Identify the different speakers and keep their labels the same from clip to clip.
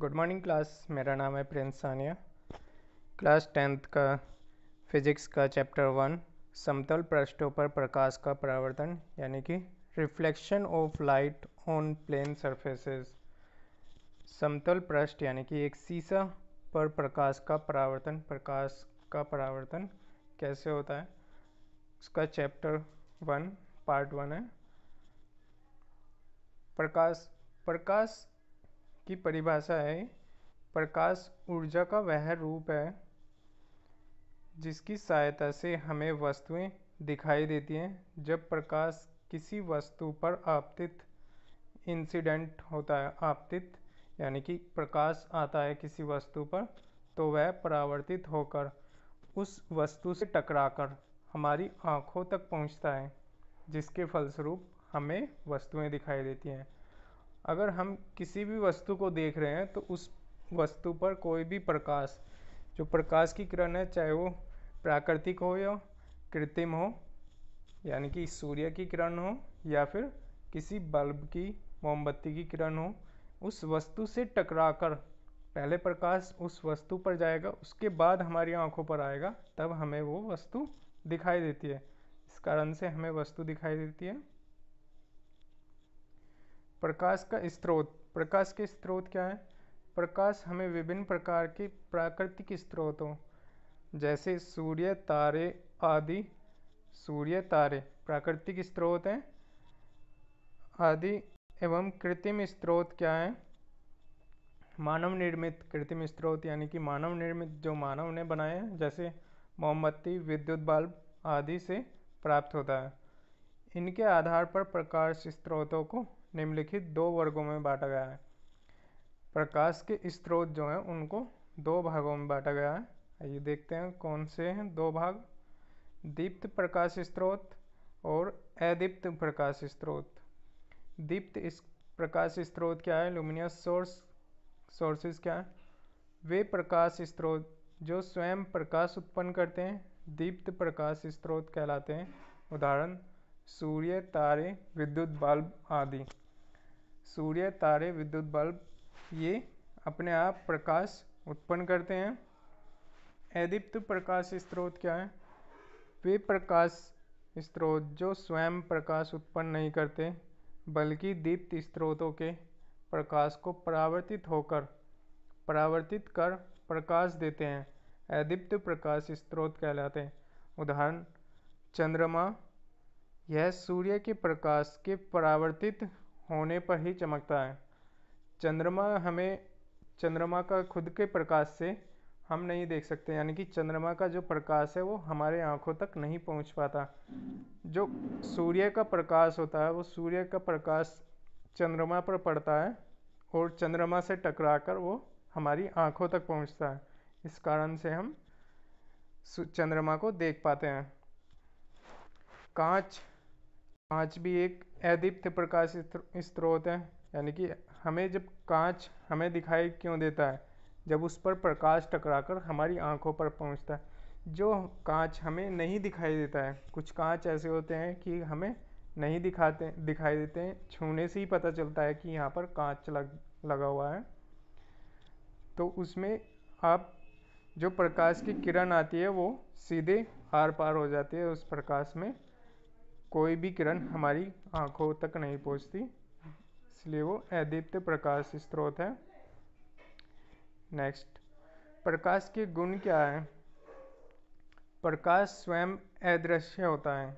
Speaker 1: good morning class मेरा नाम है प्रिंस सानिया क्लास टेंथ का फिजिक्स का चैप्टर वन समतल पृष्ठों पर प्रकाश का परावर्तन यानी कि reflection of light on plane surfaces समतल पृष्ठ यानी कि एक सीसा पर प्रकाश का परावर्तन प्रकाश का परावर्तन कैसे होता है उसका चैप्टर वन पार्ट वन है प्रकाश प्रकाश की परिभाषा है प्रकाश ऊर्जा का वह रूप है जिसकी सहायता से हमें वस्तुएं दिखाई देती हैं जब प्रकाश किसी वस्तु पर आपतित इंसिडेंट होता है आपतित यानी कि प्रकाश आता है किसी वस्तु पर तो वह परावर्तित होकर उस वस्तु से टकराकर हमारी आँखों तक पहुँचता है जिसके फलस्वरूप हमें वस्तुएं दिखाई देती हैं अगर हम किसी भी वस्तु को देख रहे हैं तो उस वस्तु पर कोई भी प्रकाश जो प्रकाश की किरण है चाहे वो प्राकृतिक हो या कृत्रिम हो यानी कि सूर्य की किरण हो या फिर किसी बल्ब की मोमबत्ती की किरण हो उस वस्तु से टकराकर पहले प्रकाश उस वस्तु पर जाएगा उसके बाद हमारी आंखों पर आएगा तब हमें वो वस्तु दिखाई देती है इस कारण से हमें वस्तु दिखाई देती है प्रकाश का स्रोत प्रकाश के स्रोत क्या है प्रकाश हमें विभिन्न प्रकार के प्राकृतिक स्रोतों जैसे सूर्य तारे आदि सूर्य तारे प्राकृतिक स्रोत हैं आदि एवं कृत्रिम स्रोत क्या हैं मानव निर्मित कृत्रिम स्रोत यानी कि मानव निर्मित जो मानव ने बनाए हैं जैसे मोमबत्ती विद्युत बल्ब आदि से प्राप्त होता है इनके आधार पर प्रकाश स्रोतों को निम्नलिखित दो वर्गों में बांटा गया है प्रकाश के स्रोत जो हैं उनको दो भागों में बांटा गया है आइए देखते हैं कौन से हैं दो भाग दीप्त प्रकाश स्रोत और अदीप्त प्रकाश स्रोत दीप्त इस प्रकाश स्रोत क्या है लुमिनियस सोर्स सोर्सेज क्या है वे प्रकाश स्रोत जो स्वयं प्रकाश उत्पन्न करते हैं दीप्त प्रकाश स्रोत कहलाते हैं उदाहरण सूर्य तारे विद्युत बल्ब आदि सूर्य तारे विद्युत बल्ब ये अपने आप प्रकाश उत्पन्न करते हैं अदीप्त प्रकाश स्रोत क्या है वे प्रकाश स्रोत जो स्वयं प्रकाश उत्पन्न नहीं करते बल्कि दीप्त स्रोतों के प्रकाश को परावर्तित होकर परावर्तित कर प्रकाश देते हैं अदीप्त प्रकाश स्रोत कहलाते हैं उदाहरण चंद्रमा यह सूर्य के प्रकाश के परावर्तित होने पर ही चमकता है चंद्रमा हमें चंद्रमा का खुद के प्रकाश से हम नहीं देख सकते यानी कि चंद्रमा का जो प्रकाश है वो हमारे आँखों तक नहीं पहुँच पाता जो सूर्य का प्रकाश होता है वो सूर्य का प्रकाश चंद्रमा पर पड़ता है और चंद्रमा से टकरा कर वो हमारी आँखों तक पहुँचता है इस कारण से हम चंद्रमा को देख पाते हैं कांच कांच भी एक अदीप्त प्रकाश स्त्रोत है यानी कि हमें जब कांच हमें दिखाई क्यों देता है जब उस पर प्रकाश टकराकर हमारी आँखों पर पहुँचता है जो कांच हमें नहीं दिखाई देता है कुछ कांच ऐसे होते हैं कि हमें नहीं दिखाते दिखाई देते हैं छूने से ही पता चलता है कि यहाँ पर कांच लग लगा हुआ है तो उसमें आप जो प्रकाश की किरण आती है वो सीधे आर पार हो जाती है उस प्रकाश में कोई भी किरण हमारी आँखों तक नहीं पहुँचती इसलिए वो अदीप्त प्रकाश स्रोत है नेक्स्ट प्रकाश के गुण क्या है प्रकाश स्वयं अदृश्य होता है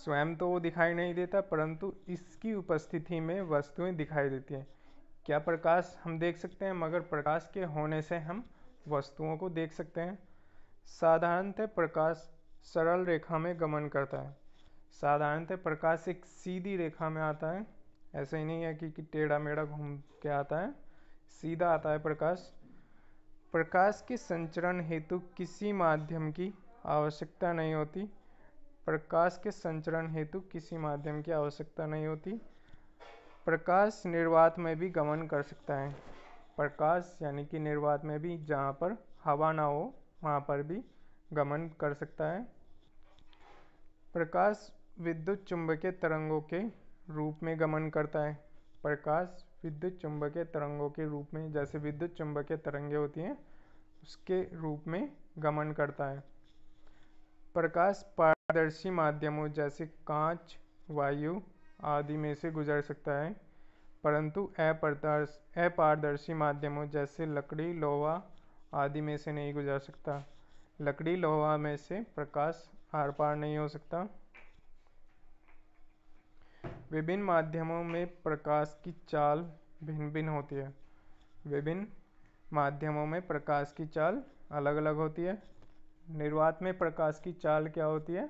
Speaker 1: स्वयं तो वो दिखाई नहीं देता परंतु इसकी उपस्थिति में वस्तुएं दिखाई देती हैं क्या प्रकाश हम देख सकते हैं मगर प्रकाश के होने से हम वस्तुओं को देख सकते हैं साधारणतः प्रकाश सरल रेखा में गमन करता है साधारणतः प्रकाश एक सीधी रेखा में आता है ऐसे ही नहीं है कि, कि टेढ़ा मेढ़ा घूम के आता है सीधा आता है प्रकाश प्रकाश के संचरण हेतु किसी माध्यम की आवश्यकता नहीं होती प्रकाश के संचरण हेतु किसी माध्यम की आवश्यकता नहीं होती प्रकाश निर्वात में भी गमन कर सकता है प्रकाश यानी कि निर्वात में भी जहाँ पर हवा ना हो वहाँ पर भी गमन कर सकता है प्रकाश विद्युत चुंबकीय तरंगों के रूप में गमन करता है प्रकाश विद्युत चुंबकीय तरंगों के रूप में जैसे विद्युत चुंबकीय तरंगे होती हैं उसके रूप में गमन करता है प्रकाश पारदर्शी माध्यमों जैसे कांच वायु आदि में से गुजर सकता है परंतु अपारदर्श अपारदर्शी माध्यमों जैसे लकड़ी लोहा आदि में से नहीं गुजर सकता लकड़ी लोहा में से प्रकाश आर पार नहीं हो सकता विभिन्न माध्यमों में प्रकाश की चाल भिन्न भिन्न होती है विभिन्न माध्यमों में प्रकाश की चाल अलग अलग होती है निर्वात में प्रकाश की चाल क्या होती है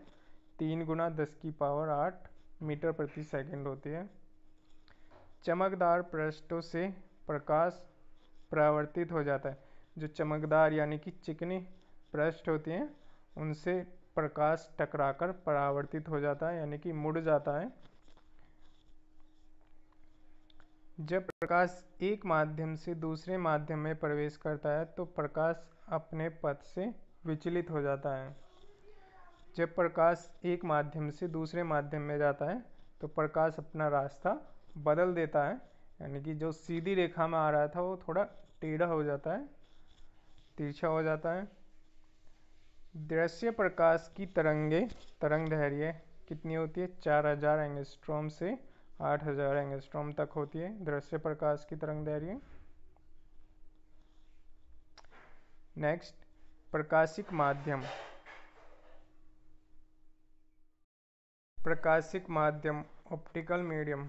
Speaker 1: तीन गुना दस की पावर आठ मीटर प्रति सेकंड होती है चमकदार पृष्ठों से प्रकाश परावर्तित हो जाता है जो चमकदार यानी कि चिकनी पृष्ठ होती हैं उनसे प्रकाश टकराकर परावर्तित हो जाता है यानी कि मुड़ जाता है जब प्रकाश एक माध्यम से दूसरे माध्यम में प्रवेश करता है तो प्रकाश अपने पथ से विचलित हो जाता है जब प्रकाश एक माध्यम से दूसरे माध्यम में जाता है तो प्रकाश अपना रास्ता बदल देता है यानी कि जो सीधी रेखा में आ रहा था वो थोड़ा टेढ़ा हो जाता है तिरछा हो जाता है दृश्य प्रकाश की तरंगे तरंग धैर्य कितनी होती है चार हजार एंगस्ट्रॉम से आठ हजार एंगस्ट्रॉम तक होती है दृश्य प्रकाश की तरंग दैर्य नेक्स्ट प्रकाशिक माध्यम प्रकाशिक माध्यम ऑप्टिकल मीडियम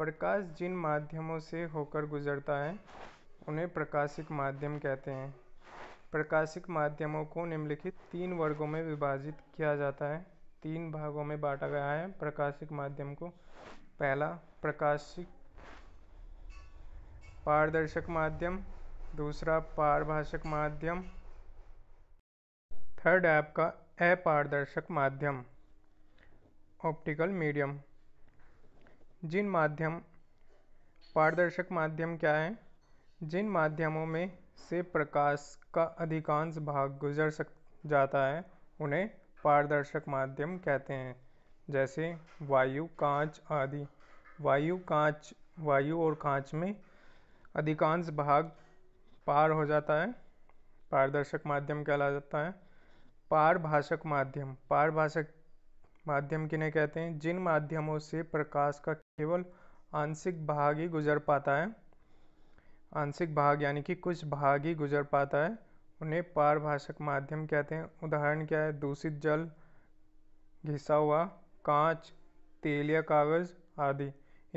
Speaker 1: प्रकाश जिन माध्यमों से होकर गुजरता है उन्हें प्रकाशिक माध्यम कहते हैं प्रकाशिक माध्यमों को निम्नलिखित तीन वर्गों में विभाजित किया जाता है तीन भागों में बांटा गया है प्रकाशिक माध्यम को पहला प्रकाशिक पारदर्शक माध्यम दूसरा पारभाषक माध्यम थर्ड ऐप का अपारदर्शक माध्यम ऑप्टिकल मीडियम जिन माध्यम पारदर्शक माध्यम क्या है जिन माध्यमों में से प्रकाश का अधिकांश भाग गुजर सक जाता है उन्हें पारदर्शक माध्यम कहते हैं जैसे वायु कांच आदि वायु कांच वायु और कांच में अधिकांश भाग पार हो जाता है पारदर्शक माध्यम कहला जाता है पारभाषक माध्यम पारभाषक माध्यम किन्हें कहते हैं जिन माध्यमों से प्रकाश का केवल आंशिक भाग ही गुजर पाता है आंशिक भाग यानी कि कुछ भाग ही गुजर पाता है उन्हें पारभाषक माध्यम कहते हैं उदाहरण क्या है दूषित जल घिसा हुआ कांच तेल या कागज़ आदि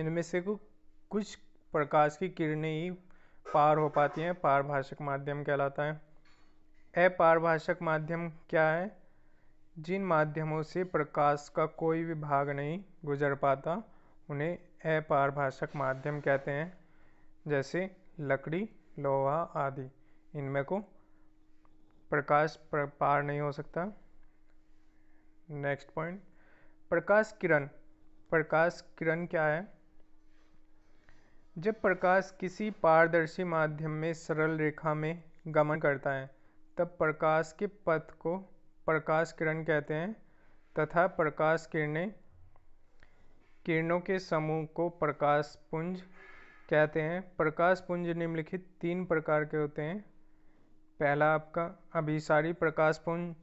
Speaker 1: इनमें से कुछ प्रकाश की किरणें ही पार हो पाती हैं पारभाषक माध्यम कहलाता है अपारभाषक माध्यम क्या है जिन माध्यमों से प्रकाश का कोई भी भाग नहीं गुजर पाता उन्हें अपारभाषक माध्यम कहते हैं जैसे लकड़ी लोहा आदि इनमें को प्रकाश पार नहीं हो सकता नेक्स्ट पॉइंट प्रकाश किरण प्रकाश किरण क्या है जब प्रकाश किसी पारदर्शी माध्यम में सरल रेखा में गमन करता है तब प्रकाश के पथ को प्रकाश किरण कहते हैं तथा प्रकाश किरणें किरणों के समूह को प्रकाश पुंज कहते हैं प्रकाश पुंज निम्नलिखित तीन प्रकार के होते हैं पहला आपका अभिसारी प्रकाश पुंज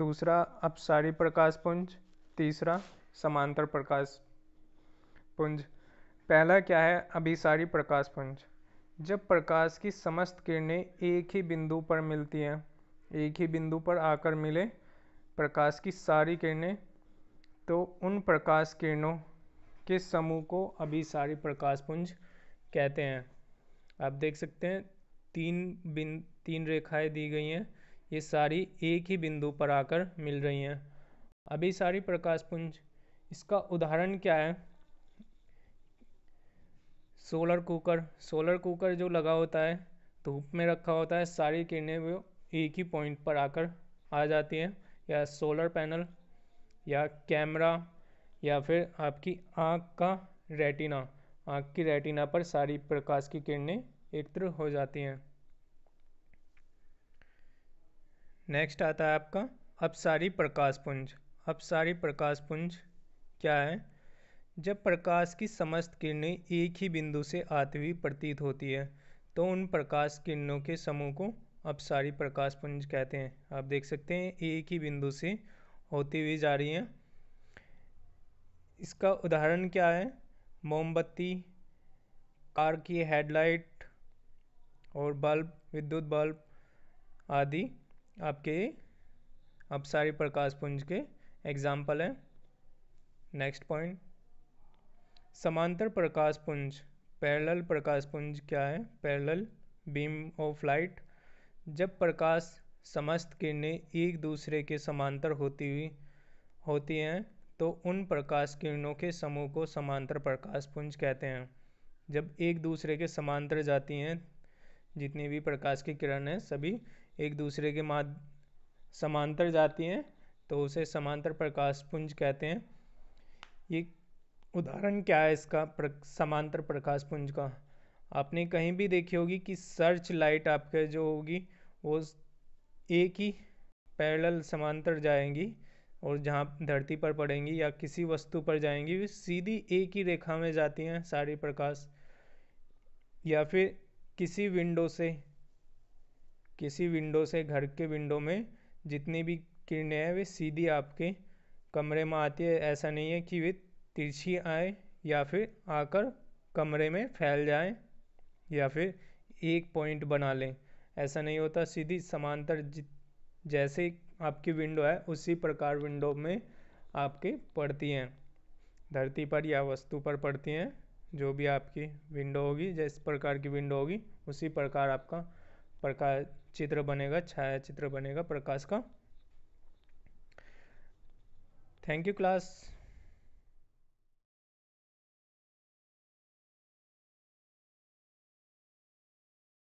Speaker 1: दूसरा अपसारी प्रकाश पुंज तीसरा समांतर प्रकाश पुंज पहला क्या है अभिसारी प्रकाश पुंज जब प्रकाश की समस्त किरणें एक ही बिंदु पर मिलती हैं एक ही बिंदु पर आकर मिले प्रकाश की सारी किरणें तो उन प्रकाश किरणों के समूह को अभिसारी प्रकाश पुंज कहते हैं आप देख सकते हैं तीन बिंद तीन रेखाएं दी गई हैं ये सारी एक ही बिंदु पर आकर मिल रही हैं अभी सारी प्रकाश पुंज इसका उदाहरण क्या है सोलर कुकर सोलर कुकर जो लगा होता है धूप में रखा होता है सारी किरणें वो एक ही पॉइंट पर आकर आ जाती हैं या सोलर पैनल या कैमरा या फिर आपकी आँख का रेटिना आँख की रेटिना पर सारी प्रकाश की किरणें एकत्र हो जाती हैं नेक्स्ट आता है आपका अपसारी प्रकाश पुंज अपसारी प्रकाश पुंज क्या है जब प्रकाश की समस्त किरणें एक ही बिंदु से आती हुई प्रतीत होती है तो उन प्रकाश किरणों के समूह को अपसारी प्रकाश पुंज कहते हैं आप देख सकते हैं एक ही बिंदु से होती हुई जा रही हैं इसका उदाहरण क्या है मोमबत्ती कार की हेडलाइट और बल्ब विद्युत बल्ब आदि आपके अपसारी प्रकाश पुंज के एग्जाम्पल हैं नेक्स्ट पॉइंट समांतर प्रकाश पुंज पैरेलल प्रकाश पुंज क्या है पैरेलल बीम ऑफ लाइट जब प्रकाश समस्त किरणें एक दूसरे के समांतर होती हुई होती हैं तो उन प्रकाश किरणों के समूह को समांतर प्रकाश पुंज कहते हैं जब एक दूसरे के समांतर जाती हैं जितनी भी प्रकाश की किरण हैं सभी एक दूसरे के माध समांतर जाती हैं तो उसे समांतर प्रकाश पुंज कहते हैं ये उदाहरण क्या है इसका प्र, समांतर प्रकाश पुंज का आपने कहीं भी देखी होगी कि सर्च लाइट आपके जो होगी वो एक ही पैरल समांतर जाएंगी और जहाँ धरती पर पड़ेंगी या किसी वस्तु पर जाएंगी वे सीधी एक ही रेखा में जाती हैं सारी प्रकाश या फिर किसी विंडो से किसी विंडो से घर के विंडो में जितनी भी किरणें हैं वे सीधी आपके कमरे में आती है ऐसा नहीं है कि वे तिरछी आए या फिर आकर कमरे में फैल जाए या फिर एक पॉइंट बना लें ऐसा नहीं होता सीधी समांतर जैसे आपकी विंडो है उसी प्रकार विंडो में आपके पड़ती हैं धरती पर या वस्तु पर पड़ती हैं जो भी आपकी विंडो होगी जिस प्रकार की विंडो होगी उसी प्रकार आपका प्रकाश चित्र बनेगा छाया चित्र बनेगा प्रकाश का थैंक यू क्लास